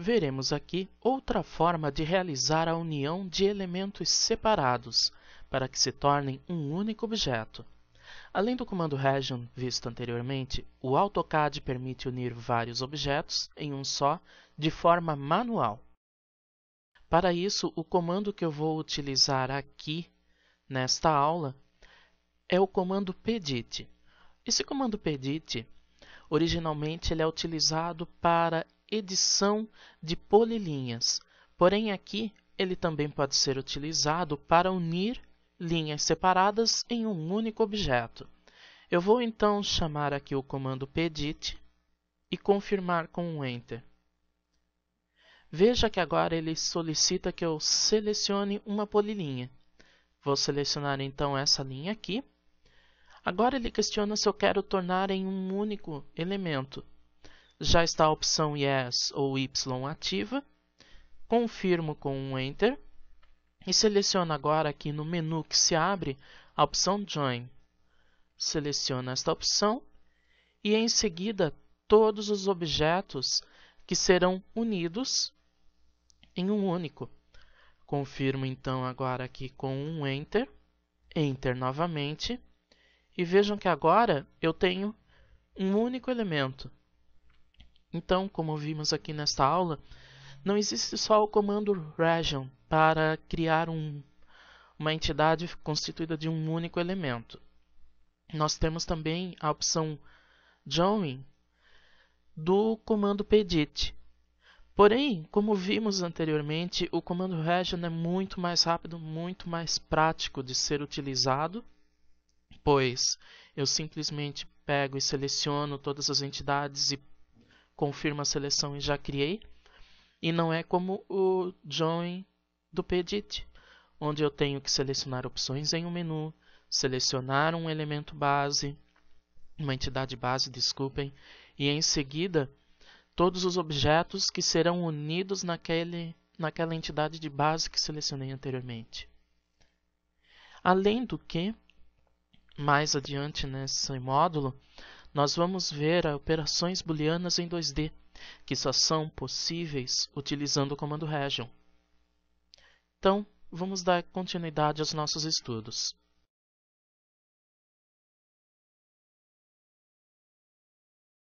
veremos aqui outra forma de realizar a união de elementos separados para que se tornem um único objeto. Além do comando region visto anteriormente, o AutoCAD permite unir vários objetos em um só de forma manual. Para isso, o comando que eu vou utilizar aqui nesta aula é o comando pedit. Esse comando pedit, originalmente, ele é utilizado para edição de polilinhas. Porém, aqui ele também pode ser utilizado para unir linhas separadas em um único objeto. Eu vou então chamar aqui o comando pedit e confirmar com um Enter. Veja que agora ele solicita que eu selecione uma polilinha. Vou selecionar então essa linha aqui. Agora ele questiona se eu quero tornar em um único elemento já está a opção Yes ou Y ativa. Confirmo com um Enter e seleciono agora aqui no menu que se abre a opção Join. Seleciono esta opção e em seguida todos os objetos que serão unidos em um único. Confirmo então agora aqui com um Enter, Enter novamente, e vejam que agora eu tenho um único elemento. Então, como vimos aqui nesta aula, não existe só o comando region para criar um, uma entidade constituída de um único elemento. Nós temos também a opção join do comando pedit. Porém, como vimos anteriormente, o comando region é muito mais rápido, muito mais prático de ser utilizado, pois eu simplesmente pego e seleciono todas as entidades e confirma a seleção e já criei. E não é como o join do Pedit, onde eu tenho que selecionar opções em um menu, selecionar um elemento base, uma entidade base, desculpem, e em seguida todos os objetos que serão unidos naquele, naquela entidade de base que selecionei anteriormente. Além do que, mais adiante nesse módulo, nós vamos ver operações booleanas em 2D, que só são possíveis utilizando o comando region. Então, vamos dar continuidade aos nossos estudos.